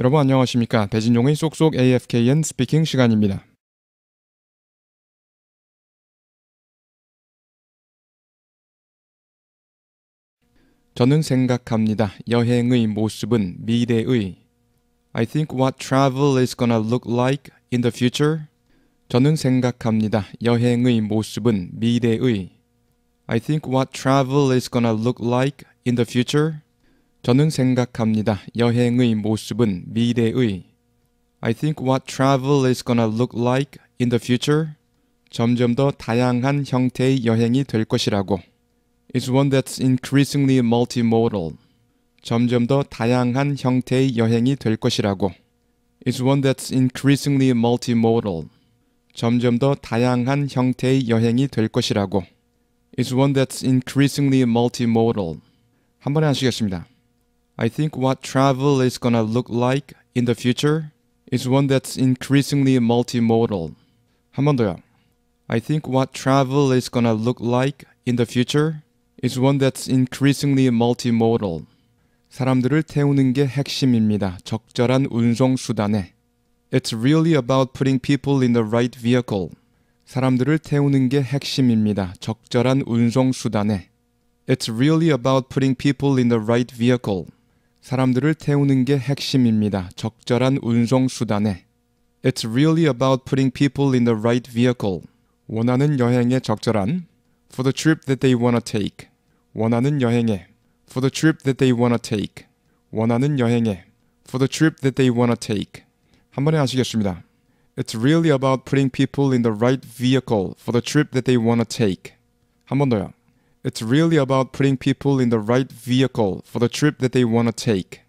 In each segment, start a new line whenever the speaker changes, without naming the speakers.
여러분 안녕하십니까? 배진종의 쏙쏙 AFKN 스피킹 시간입니다. 저는 생각합니다. 여행의 모습은 미래의 I think what travel is gonna look like in the future. 저는 생각합니다. 여행의 모습은 미래의 I think what travel is gonna look like in the future. 저는 생각합니다. 여행의 모습은 미래의 I think what travel is gonna look like in the future 점점 더 다양한 형태의 여행이 될 것이라고 is one that's increasingly multimodal 점점 더 다양한 형태의 여행이 될 것이라고 is one that's increasingly multimodal 점점 더 다양한 형태의 여행이 될 것이라고 is one that's increasingly multimodal 한 번에 하시겠습니다. I think what travel is gonna look like in the future is one that's increasingly multimodal. 한 더요. I think what travel is gonna look like in the future is one that's increasingly multimodal. 사람들을 태우는 게 핵심입니다. 적절한 운송 수단에. It's really about putting people in the right vehicle. 사람들을 태우는 게 핵심입니다. 적절한 운송 수단에. It's really about putting people in the right vehicle. 사람들을 태우는 게 핵심입니다. 적절한 운송 수단에. It's really about putting people in the right vehicle. 원하는 여행에 적절한 for the trip that they wanna take. 원하는 여행에 for the trip that they wanna take. 원하는 여행에 for the trip that they wanna take. 한 번에 아시겠습니다. It's really about putting people in the right vehicle for the trip that they wanna take. 한 번 더요. It's really about putting people in the right vehicle for the trip that they want to take.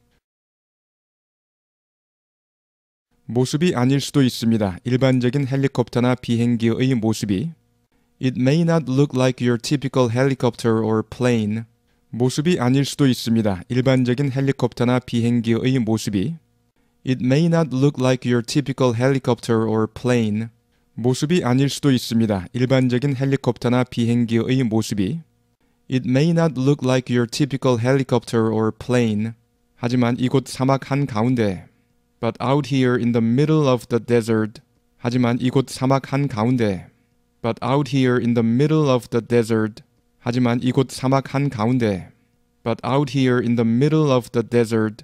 모습이 아닐 수도 있습니다. 일반적인 헬리콥터나 비행기의 모습이 It may not look like your typical helicopter or plane. 모습이 아닐 수도 있습니다. 일반적인 헬리콥터나 비행기의 모습이 It may not look like your typical helicopter or plane. 모습이 아닐 수도 있습니다. 일반적인 헬리콥터나 비행기의 모습이 it may not look like your typical helicopter or plane. 하지만 이곳 사막 한 가운데, But out here in the middle of the desert. 하지만 이곳 사막 한 가운데, But out here in the middle of the desert. 하지만 이곳 사막 한 가운데, But out here in the middle of the desert.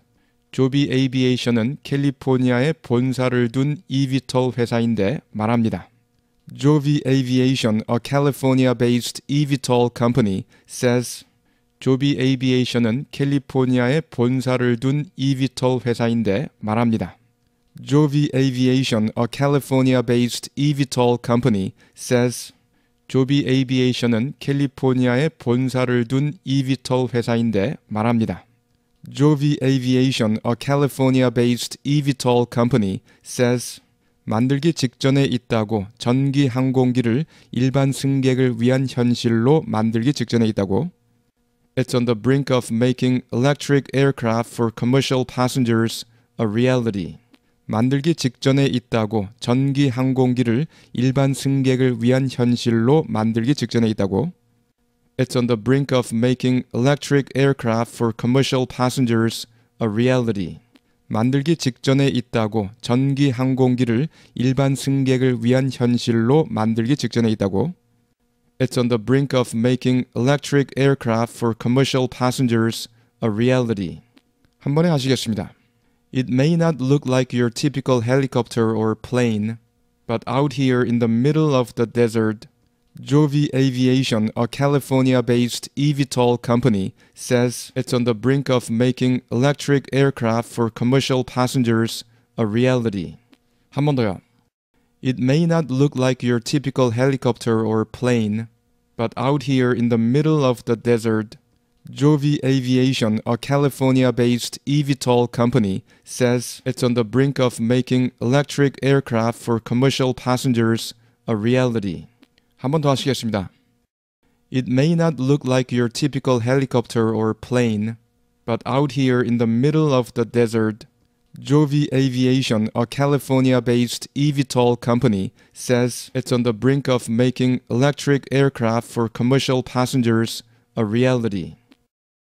조비 에이비에이션은 캘리포니아에 본사를 둔 이비톨 회사인데 말합니다. Jovi Aviation, a California-based eVTOL company, says 조비 에이비에이션은 캘리포니아에 본사를 둔 eVTOL 회사인데 말합니다. Jovi Aviation, a California-based eVTOL company, says 조비 에이비에이션은 캘리포니아에 본사를 둔 eVTOL 회사인데 말합니다. Jovi Aviation, a California-based eVTOL company, says 만들기 직전에 있다고 전기 항공기를 일반 승객을 위한 현실로 만들기 직전에 있다고 It's on the brink of making electric aircraft for commercial passengers a reality. 만들기 직전에 있다고 전기 항공기를 일반 승객을 위한 현실로 만들기 직전에 있다고 It's on the brink of making electric aircraft for commercial passengers a reality. 만들기 직전에 있다고 전기 항공기를 일반 승객을 위한 현실로 만들기 직전에 있다고 It's on the brink of making electric aircraft for commercial passengers a reality. 한 번에 하시겠습니다. It may not look like your typical helicopter or plane, but out here in the middle of the desert, Jovi Aviation, a California based eVTOL company, says it's on the brink of making electric aircraft for commercial passengers a reality. Hamondra, 더요. It may not look like your typical helicopter or plane, but out here in the middle of the desert, Jovi Aviation, a California based eVTOL company, says it's on the brink of making electric aircraft for commercial passengers a reality. 하시겠습니다. It may not look like your typical helicopter or plane, but out here in the middle of the desert, Jovi Aviation, a California based eVTOL company, says it's on the brink of making electric aircraft for commercial passengers a reality.